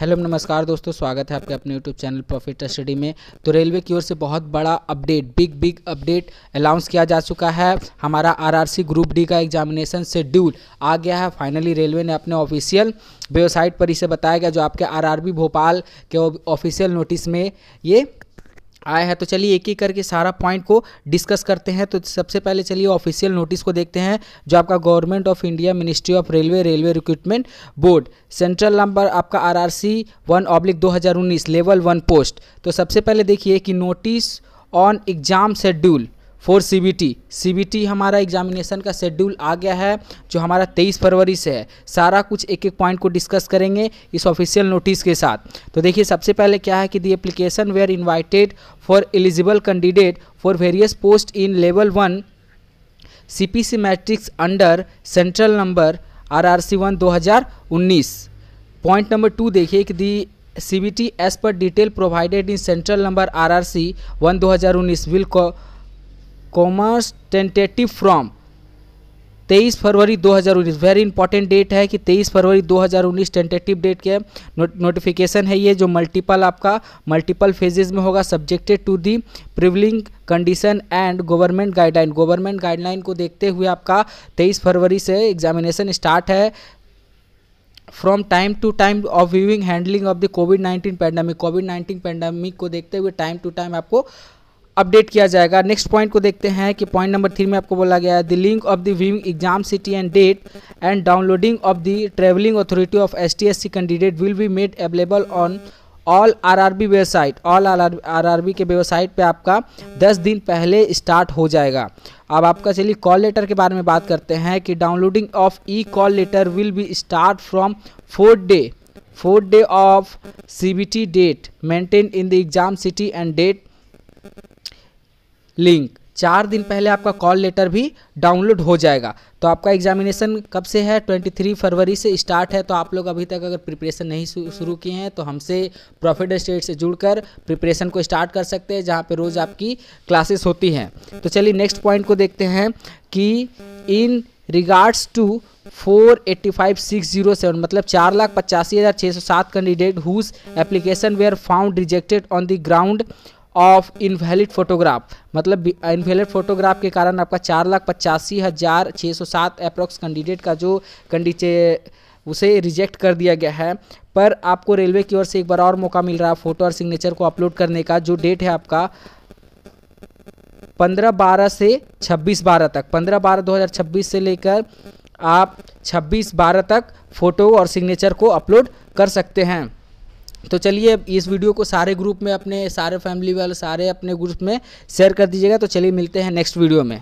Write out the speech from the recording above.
hello नमस्कार दोस्तों स्वागत है आपके अपने यूट्यूब चैनल प्रॉफिट स्टडी में तो रेलवे की ओर से बहुत बड़ा update big big update announce किया जा चुका है हमारा आरआरसी ग्रुप डी का एग्जामिनेशन शेड्यूल आ गया है फाइनली रेलवे ने अपने ऑफिशियल वेबसाइट पर इसे बताया गया जो आपके आरआरबी भोपाल के ऑफिशियल नोटिस में ये आया है तो चलिए एक एक करके सारा पॉइंट को डिस्कस करते हैं तो सबसे पहले चलिए ऑफिशियल नोटिस को देखते हैं जो आपका government of India ministry of railway railway recruitment board central number आपका R R C one oblique दो हज़ार उन्नीस लेवल वन पोस्ट तो सबसे पहले देखिए कि notice on exam schedule for B T हमारा एग्जामिनेशन का शेड्यूल आ गया है जो हमारा तेईस फरवरी से है सारा कुछ एक एक पॉइंट को डिस्कस करेंगे इस ऑफिशियल नोटिस के साथ तो देखिए सबसे पहले क्या है कि the application were invited for eligible candidate for various post in level one C P C matrix under central number R R C one दो हज़ार उन्नीस पॉइंट नंबर टू देखिए कि the C B T as per detail provided in central number R R C one दो हज़ार उन्नीस will commence tentative from 23 February 2019 very important date है कि 23 फरवरी 2019 टेंटेटिव डेट के नोटिफिकेशन है ये जो मल्टीपल आपका मल्टीपल फेजेस में होगा subjected to the prevailing condition and government guideline government guideline को देखते हुए आपका 23 फरवरी से एग्जामिनेशन स्टार्ट है from time to time of viewing handling of the COVID nineteen pandemic COVID nineteen pandemic को देखते हुए टाइम टू टाइम आपको अपडेट किया जाएगा नेक्स्ट पॉइंट को देखते हैं कि पॉइंट नंबर थ्री में आपको बोला गया है the link of the viewing exam city and date and downloading of the travelling authority of ST SC candidate will be made available on all RRB website all RRB के website पे आपका 10 दिन पहले स्टार्ट हो जाएगा अब आपका चलिए कॉल लेटर के बारे में बात करते हैं कि downloading of E call letter will be start from fourth day fourth day of the date maintain in the exam city and date link चार दिन पहले आपका कॉल लेटर भी डाउनलोड हो जाएगा तो आपका एग्जामिनेशन कब से है 23 फरवरी से स्टार्ट है तो आप लोग अभी तक अगर प्रिपरेशन नहीं शुरू किए हैं तो हमसे प्रॉफिट स्टेट से जुड़कर प्रिपरेशन को स्टार्ट कर सकते हैं जहां पे रोज़ आपकी क्लासेस होती हैं तो चलिए नेक्स्ट पॉइंट को देखते हैं कि in regards to four eighty five six zero seven मतलब चार लाख पचासी हज़ार छः सौ सात candidate whose application were found rejected on the ground of invalid photograph मतलब इनवैलिड फोटोग्राफ uh, के कारण आपका चार लाख पचासी हज़ार छः सौ सात अप्रॉक्स कैंडिडेट का जो कंडीचे उसे रिजेक्ट कर दिया गया है पर आपको रेलवे की ओर से एक बार और मौका मिल रहा है फ़ोटो और सिग्नेचर को अपलोड करने का जो डेट है आपका पंद्रह बारह से छब्बीस बारह तक पंद्रह बारह दो हज़ार छब्बीस से लेकर आप छब्बीस बारह तक फ़ोटो और सिग्नेचर को अपलोड कर सकते हैं तो चलिए इस वीडियो को सारे ग्रुप में अपने सारे फैमिली वाले सारे अपने ग्रुप में शेयर कर दीजिएगा तो चलिए मिलते हैं नेक्स्ट वीडियो में